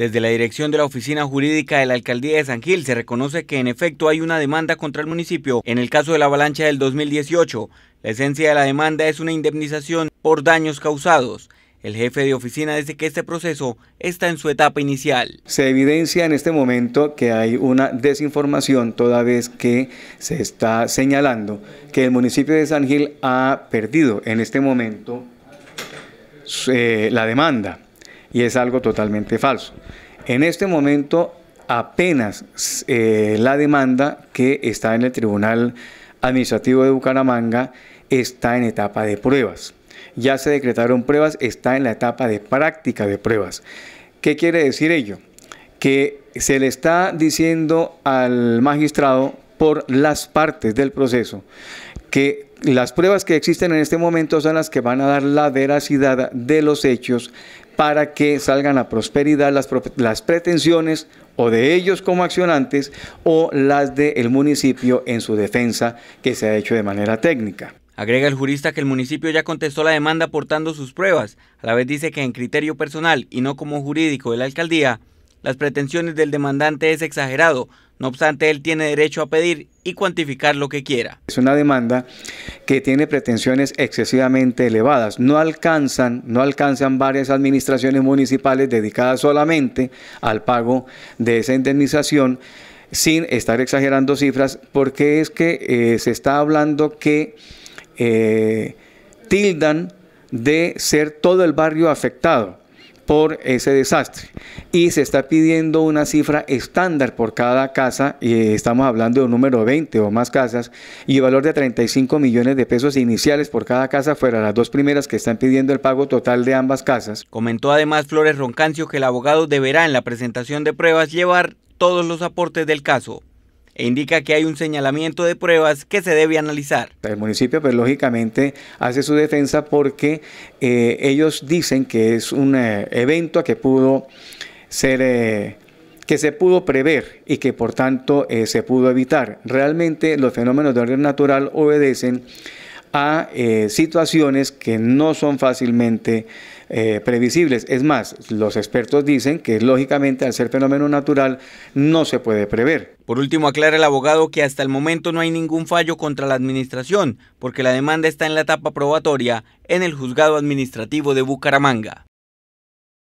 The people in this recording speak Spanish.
Desde la dirección de la Oficina Jurídica de la Alcaldía de San Gil se reconoce que en efecto hay una demanda contra el municipio en el caso de la avalancha del 2018. La esencia de la demanda es una indemnización por daños causados. El jefe de oficina dice que este proceso está en su etapa inicial. Se evidencia en este momento que hay una desinformación toda vez que se está señalando que el municipio de San Gil ha perdido en este momento eh, la demanda y es algo totalmente falso. En este momento apenas eh, la demanda que está en el Tribunal Administrativo de Bucaramanga está en etapa de pruebas. Ya se decretaron pruebas, está en la etapa de práctica de pruebas. ¿Qué quiere decir ello? Que se le está diciendo al magistrado por las partes del proceso que las pruebas que existen en este momento son las que van a dar la veracidad de los hechos para que salgan a prosperidad las, pretensiones o de ellos como accionantes o las del municipio en su defensa que se ha hecho de manera técnica. Agrega el jurista que el municipio ya contestó la demanda aportando sus pruebas. A la vez dice que en criterio personal y no como jurídico de la alcaldía, las pretensiones del demandante es exagerado. No obstante, él tiene derecho a pedir y cuantificar lo que quiera. Es una demanda que tiene pretensiones excesivamente elevadas. No alcanzan, no alcanzan varias administraciones municipales dedicadas solamente al pago de esa indemnización sin estar exagerando cifras, porque es que eh, se está hablando que eh, tildan de ser todo el barrio afectado por ese desastre. Y se está pidiendo una cifra estándar por cada casa, y estamos hablando de un número de 20 o más casas, y valor de 35 millones de pesos iniciales por cada casa, fuera las dos primeras que están pidiendo el pago total de ambas casas. Comentó además Flores Roncancio que el abogado deberá en la presentación de pruebas llevar todos los aportes del caso e indica que hay un señalamiento de pruebas que se debe analizar. El municipio, pues lógicamente, hace su defensa porque eh, ellos dicen que es un eh, evento que pudo ser... Eh, que se pudo prever y que por tanto se pudo evitar. Realmente los fenómenos de orden natural obedecen a eh, situaciones que no son fácilmente eh, previsibles. Es más, los expertos dicen que lógicamente al ser fenómeno natural no se puede prever. Por último, aclara el abogado que hasta el momento no hay ningún fallo contra la administración, porque la demanda está en la etapa probatoria en el juzgado administrativo de Bucaramanga.